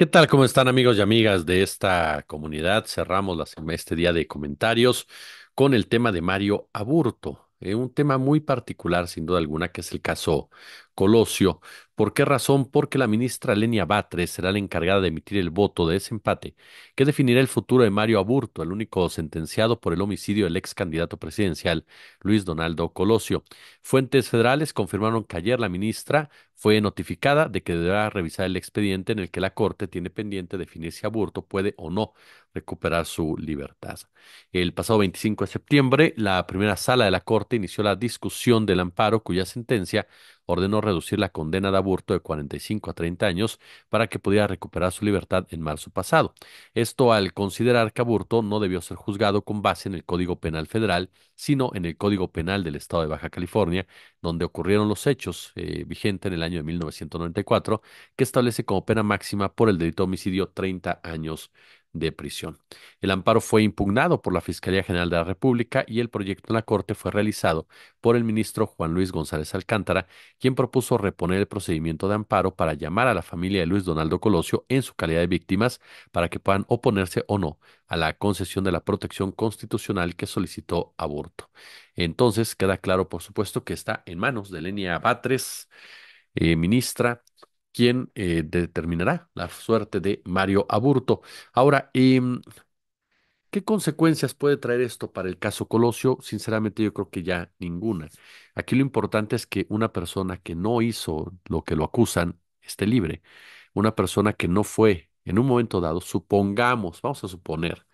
¿Qué tal? ¿Cómo están amigos y amigas de esta comunidad? Cerramos la, este día de comentarios con el tema de Mario Aburto, eh, un tema muy particular sin duda alguna, que es el caso Colosio. ¿Por qué razón? Porque la ministra Lenia Batres será la encargada de emitir el voto de ese empate que definirá el futuro de Mario Aburto, el único sentenciado por el homicidio del ex candidato presidencial Luis Donaldo Colosio. Fuentes federales confirmaron que ayer la ministra fue notificada de que deberá revisar el expediente en el que la Corte tiene pendiente definir si Aburto puede o no recuperar su libertad. El pasado 25 de septiembre, la primera sala de la Corte inició la discusión del amparo cuya sentencia ordenó reducir la condena de Aburto de 45 a 30 años para que pudiera recuperar su libertad en marzo pasado. Esto al considerar que Aburto no debió ser juzgado con base en el Código Penal Federal, sino en el Código Penal del Estado de Baja California, donde ocurrieron los hechos, vigentes eh, vigente en el año de 1994, que establece como pena máxima por el delito de homicidio 30 años de prisión. El amparo fue impugnado por la Fiscalía General de la República y el proyecto en la Corte fue realizado por el ministro Juan Luis González Alcántara, quien propuso reponer el procedimiento de amparo para llamar a la familia de Luis Donaldo Colosio en su calidad de víctimas para que puedan oponerse o no a la concesión de la protección constitucional que solicitó aborto. Entonces, queda claro, por supuesto, que está en manos de Lenia Batres, eh, ministra Quién eh, determinará la suerte de Mario Aburto. Ahora, mm, ¿qué consecuencias puede traer esto para el caso Colosio? Sinceramente, yo creo que ya ninguna. Aquí lo importante es que una persona que no hizo lo que lo acusan esté libre. Una persona que no fue en un momento dado, supongamos, vamos a suponer,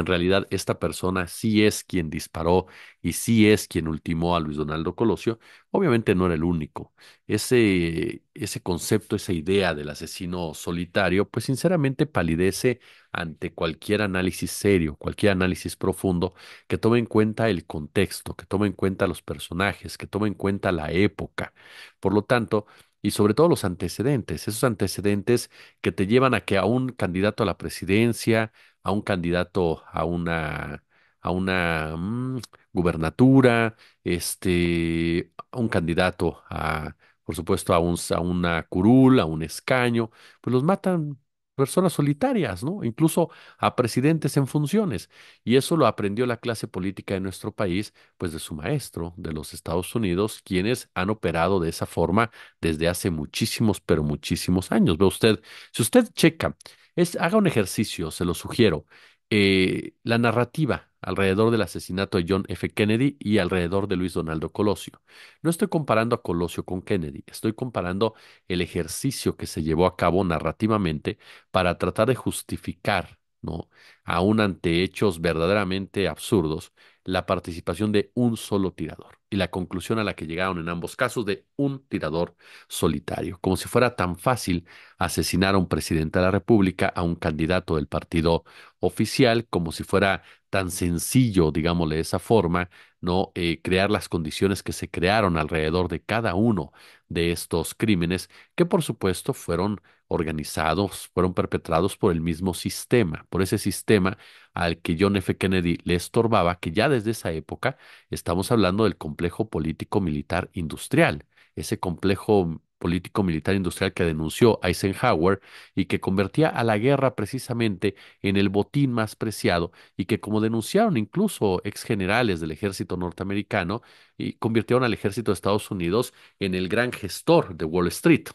en realidad esta persona sí es quien disparó y sí es quien ultimó a Luis Donaldo Colosio, obviamente no era el único. Ese, ese concepto, esa idea del asesino solitario, pues sinceramente palidece ante cualquier análisis serio, cualquier análisis profundo que tome en cuenta el contexto, que tome en cuenta los personajes, que tome en cuenta la época. Por lo tanto, y sobre todo los antecedentes, esos antecedentes que te llevan a que a un candidato a la presidencia, a un candidato a una a una mm, gubernatura, este, a un candidato a, por supuesto, a, un, a una curul, a un escaño, pues los matan personas solitarias, ¿no? Incluso a presidentes en funciones. Y eso lo aprendió la clase política de nuestro país, pues de su maestro, de los Estados Unidos, quienes han operado de esa forma desde hace muchísimos, pero muchísimos años. Ve usted, si usted checa, es, haga un ejercicio, se lo sugiero. Eh, la narrativa alrededor del asesinato de John F. Kennedy y alrededor de Luis Donaldo Colosio. No estoy comparando a Colosio con Kennedy, estoy comparando el ejercicio que se llevó a cabo narrativamente para tratar de justificar, ¿no? aún ante hechos verdaderamente absurdos, la participación de un solo tirador y la conclusión a la que llegaron en ambos casos de un tirador solitario, como si fuera tan fácil asesinar a un presidente de la República, a un candidato del partido oficial, como si fuera tan sencillo, digámosle de esa forma, ¿no? Eh, crear las condiciones que se crearon alrededor de cada uno de estos crímenes, que por supuesto fueron organizados, fueron perpetrados por el mismo sistema, por ese sistema al que John F. Kennedy le estorbaba, que ya desde esa época estamos hablando del complejo político militar industrial, ese complejo político militar industrial que denunció Eisenhower y que convertía a la guerra precisamente en el botín más preciado y que como denunciaron incluso ex generales del ejército norteamericano y convirtieron al ejército de Estados Unidos en el gran gestor de Wall Street.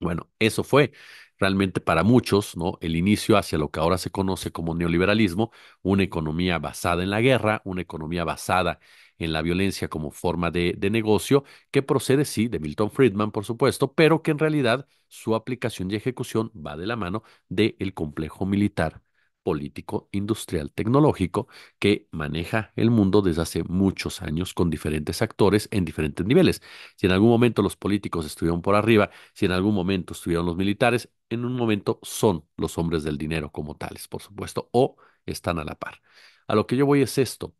Bueno, eso fue realmente para muchos, ¿no? El inicio hacia lo que ahora se conoce como neoliberalismo, una economía basada en la guerra, una economía basada en la violencia como forma de, de, negocio, que procede, sí, de Milton Friedman, por supuesto, pero que en realidad su aplicación y ejecución va de la mano del complejo militar político industrial tecnológico que maneja el mundo desde hace muchos años con diferentes actores en diferentes niveles. Si en algún momento los políticos estuvieron por arriba, si en algún momento estuvieron los militares, en un momento son los hombres del dinero como tales, por supuesto, o están a la par. A lo que yo voy es esto.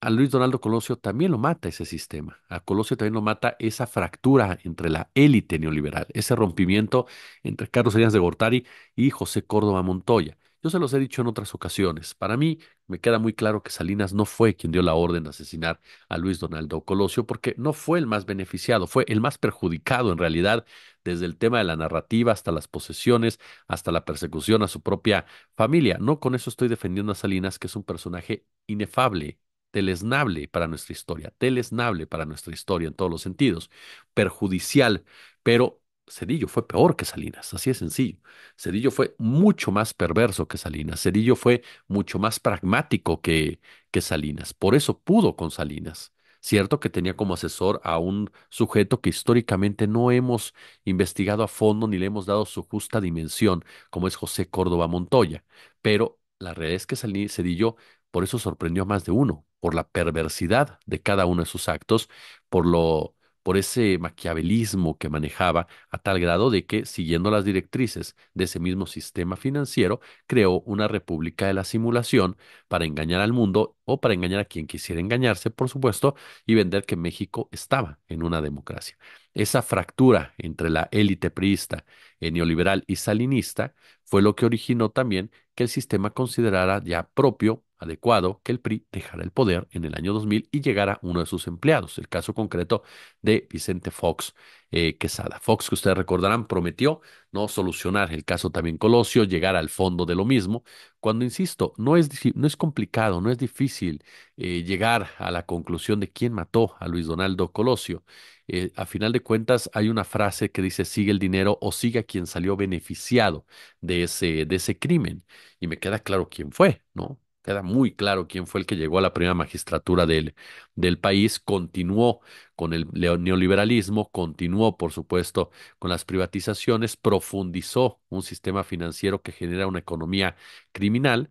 A Luis Donaldo Colosio también lo mata ese sistema. A Colosio también lo mata esa fractura entre la élite neoliberal, ese rompimiento entre Carlos Elias de Gortari y José Córdoba Montoya yo se los he dicho en otras ocasiones. Para mí me queda muy claro que Salinas no fue quien dio la orden de asesinar a Luis Donaldo Colosio porque no fue el más beneficiado, fue el más perjudicado en realidad desde el tema de la narrativa hasta las posesiones, hasta la persecución a su propia familia. No con eso estoy defendiendo a Salinas, que es un personaje inefable, telesnable para nuestra historia, telesnable para nuestra historia en todos los sentidos, perjudicial, pero Cedillo fue peor que Salinas, así de sencillo. Cedillo fue mucho más perverso que Salinas, Cedillo fue mucho más pragmático que, que Salinas, por eso pudo con Salinas. Cierto que tenía como asesor a un sujeto que históricamente no hemos investigado a fondo ni le hemos dado su justa dimensión, como es José Córdoba Montoya, pero la realidad es que Cedillo por eso sorprendió a más de uno, por la perversidad de cada uno de sus actos, por lo por ese maquiavelismo que manejaba a tal grado de que, siguiendo las directrices de ese mismo sistema financiero, creó una república de la simulación para engañar al mundo o para engañar a quien quisiera engañarse, por supuesto, y vender que México estaba en una democracia. Esa fractura entre la élite priista, eh, neoliberal y salinista fue lo que originó también que el sistema considerara ya propio adecuado que el PRI dejara el poder en el año 2000 y llegara uno de sus empleados, el caso concreto de Vicente Fox eh, Quesada. Fox, que ustedes recordarán, prometió no solucionar el caso también Colosio, llegar al fondo de lo mismo, cuando, insisto, no es, no es complicado, no es difícil eh, llegar a la conclusión de quién mató a Luis Donaldo Colosio. Eh, a final de cuentas, hay una frase que dice sigue el dinero o sigue quien salió beneficiado de ese, de ese crimen. Y me queda claro quién fue, ¿no? queda muy claro quién fue el que llegó a la primera magistratura del, del, país, continuó con el neoliberalismo, continuó, por supuesto, con las privatizaciones, profundizó un sistema financiero que genera una economía criminal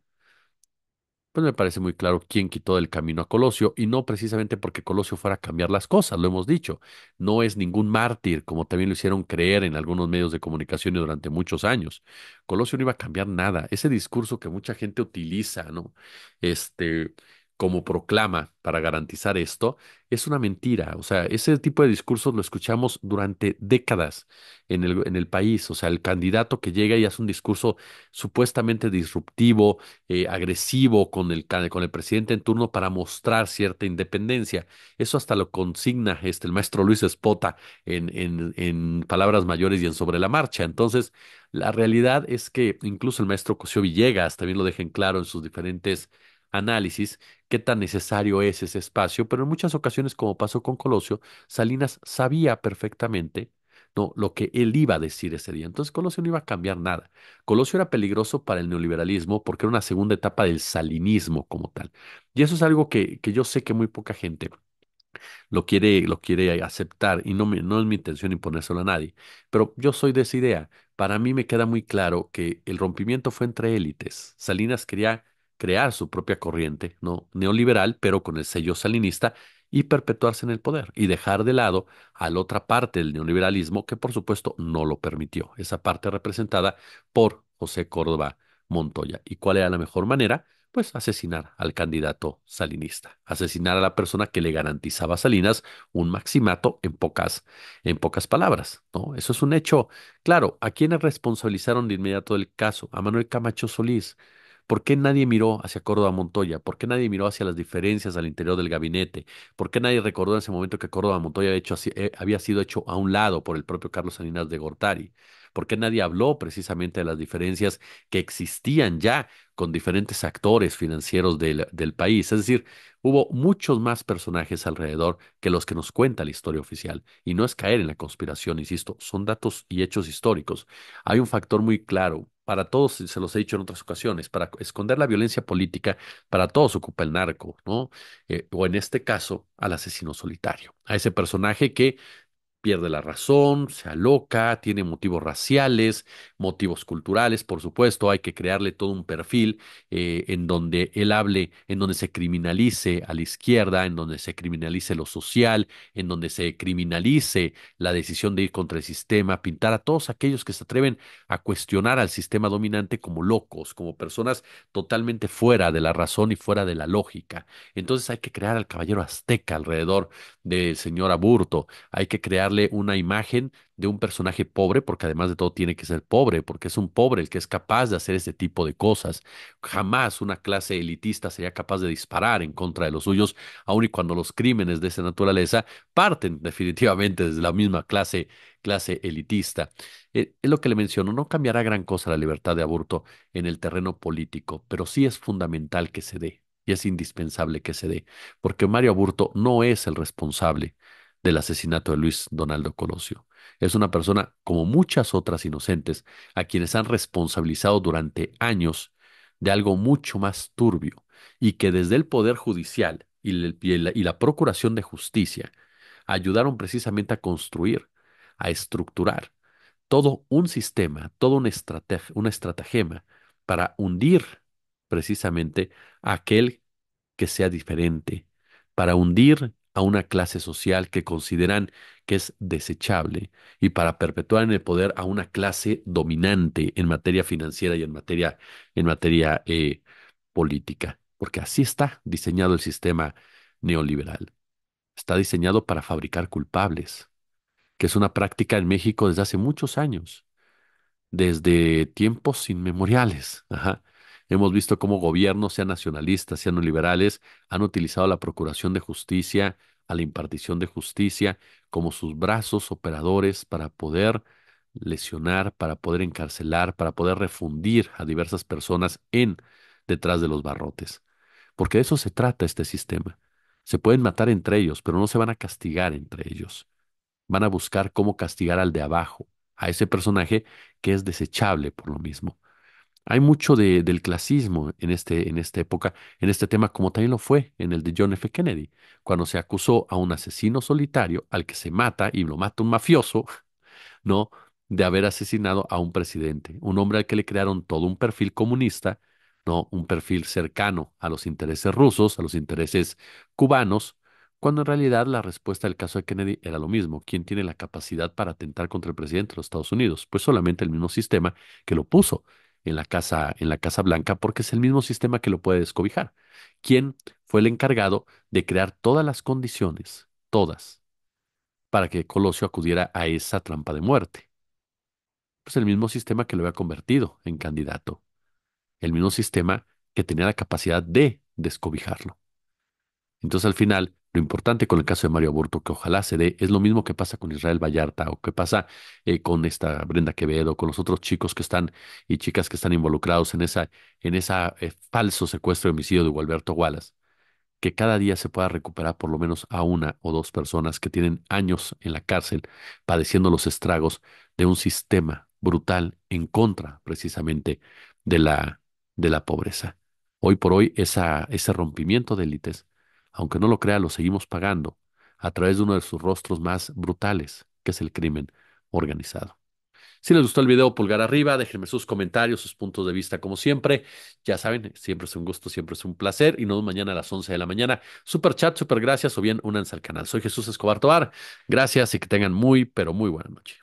pues me parece muy claro quién quitó del camino a Colosio, y no precisamente porque Colosio fuera a cambiar las cosas, lo hemos dicho, no es ningún mártir, como también lo hicieron creer en algunos medios de comunicación durante muchos años. Colosio no iba a cambiar nada, ese discurso que mucha gente utiliza, ¿no? Este, como proclama para garantizar esto, es una mentira. O sea, ese tipo de discursos lo escuchamos durante décadas en el, en el país. O sea, el candidato que llega y hace un discurso supuestamente disruptivo, eh, agresivo con el, con el presidente en turno para mostrar cierta independencia. Eso hasta lo consigna este, el maestro Luis Espota en, en, palabras mayores y en sobre la marcha. Entonces, la realidad es que incluso el maestro Cosío Villegas también lo dejen claro en sus diferentes análisis qué tan necesario es ese espacio, pero en muchas ocasiones, como pasó con Colosio, Salinas sabía perfectamente no, lo que él iba a decir ese día. Entonces Colosio no iba a cambiar nada. Colosio era peligroso para el neoliberalismo porque era una segunda etapa del salinismo como tal. Y eso es algo que, yo sé que muy poca gente lo quiere, lo quiere aceptar y no, no es mi intención imponérselo a nadie. Pero yo soy de esa idea. Para mí me queda muy claro que el rompimiento fue entre élites. Salinas quería crear su propia corriente ¿no? neoliberal, pero con el sello salinista, y perpetuarse en el poder y dejar de lado a la otra parte del neoliberalismo que por supuesto no lo permitió, esa parte representada por José Córdoba Montoya. ¿Y cuál era la mejor manera? Pues asesinar al candidato salinista, asesinar a la persona que le garantizaba a Salinas un maximato en pocas, en pocas palabras. ¿no? Eso es un hecho. Claro, ¿a quiénes responsabilizaron de inmediato el caso? A Manuel Camacho Solís, ¿Por qué nadie miró hacia Córdoba Montoya? ¿Por qué nadie miró hacia las diferencias al interior del gabinete? ¿Por qué nadie recordó en ese momento que Córdoba Montoya eh, había sido hecho a un lado por el propio Carlos Salinas de Gortari? ¿Por qué nadie habló precisamente de las diferencias que existían ya con diferentes actores financieros del, del país? Es decir, hubo muchos más personajes alrededor que los que nos cuenta la historia oficial. Y no es caer en la conspiración, insisto, son datos y hechos históricos. Hay un factor muy claro, para todos, se los he dicho en otras ocasiones, para esconder la violencia política, para todos ocupa el narco, ¿no? Eh, o en este caso, al asesino solitario, a ese personaje que pierde la razón, se aloca, tiene motivos raciales, motivos culturales, por supuesto, hay que crearle todo un perfil eh, en donde él hable, en donde se criminalice a la izquierda, en donde se criminalice lo social, en donde se criminalice la decisión de ir contra el sistema, pintar a todos aquellos que se atreven a cuestionar al sistema dominante como locos, como personas totalmente fuera de la razón y fuera de la lógica. Entonces hay que crear al caballero azteca alrededor del señor Aburto, hay que crear una imagen de un personaje pobre, porque además de todo tiene que ser pobre, porque es un pobre el que es capaz de hacer ese tipo de cosas. Jamás una clase elitista sería capaz de disparar en contra de los suyos, aun y cuando los crímenes de esa naturaleza parten definitivamente desde la misma clase, clase elitista. Eh, es lo que le menciono, no cambiará gran cosa la libertad de aborto en el terreno político, pero sí es fundamental que se dé y es indispensable que se dé, porque Mario Aburto no es el responsable del asesinato de Luis Donaldo Colosio. Es una persona, como muchas otras inocentes, a quienes han responsabilizado durante años de algo mucho más turbio y que desde el Poder Judicial y, la, Procuración de Justicia ayudaron precisamente a construir, a estructurar todo un sistema, todo un estratagema para hundir precisamente a aquel que sea diferente, para hundir a una clase social que consideran que es desechable y para perpetuar en el poder a una clase dominante en materia financiera y en materia, en materia eh, política. Porque así está diseñado el sistema neoliberal. Está diseñado para fabricar culpables, que es una práctica en México desde hace muchos años, desde tiempos inmemoriales. Ajá. Hemos visto cómo gobiernos, sean nacionalistas, sean liberales, han utilizado la procuración de justicia, a la impartición de justicia, como sus brazos operadores para poder lesionar, para poder encarcelar, para poder refundir a diversas personas en detrás de los barrotes. Porque de eso se trata este sistema. Se pueden matar entre ellos, pero no se van a castigar entre ellos. Van a buscar cómo castigar al de abajo, a ese personaje que es desechable por lo mismo. Hay mucho de, del clasismo en, este, en esta época, en este tema, como también lo fue en el de John F. Kennedy, cuando se acusó a un asesino solitario al que se mata y lo mata un mafioso, ¿no? De haber asesinado a un presidente, un hombre al que le crearon todo un perfil comunista, ¿no? Un perfil cercano a los intereses rusos, a los intereses cubanos, cuando en realidad la respuesta del caso de Kennedy era lo mismo. ¿Quién tiene la capacidad para atentar contra el presidente de los Estados Unidos? Pues solamente el mismo sistema que lo puso en la Casa, en la Casa Blanca, porque es el mismo sistema que lo puede descobijar. ¿Quién fue el encargado de crear todas las condiciones, todas, para que Colosio acudiera a esa trampa de muerte? Pues el mismo sistema que lo había convertido en candidato. El mismo sistema que tenía la capacidad de descobijarlo. Entonces al final lo importante con el caso de Mario Aburto, que ojalá se dé, es lo mismo que pasa con Israel Vallarta o que pasa eh, con esta Brenda Quevedo, con los otros chicos que están y chicas que están involucrados en esa, en esa eh, falso secuestro y homicidio de Gualberto Wallace, que cada día se pueda recuperar por lo menos a una o dos personas que tienen años en la cárcel padeciendo los estragos de un sistema brutal en contra precisamente de la, de la pobreza. Hoy por hoy ese rompimiento de élites aunque no lo crea, lo seguimos pagando a través de uno de sus rostros más brutales, que es el crimen organizado. Si les gustó el video, pulgar arriba, déjenme sus comentarios, sus puntos de vista, como siempre. Ya saben, siempre es un gusto, siempre es un placer. Y nos vemos mañana a las 11 de la mañana. Super chat, super gracias o bien únanse al canal. Soy Jesús Escobar Tobar. Gracias y que tengan muy, pero muy buena noche.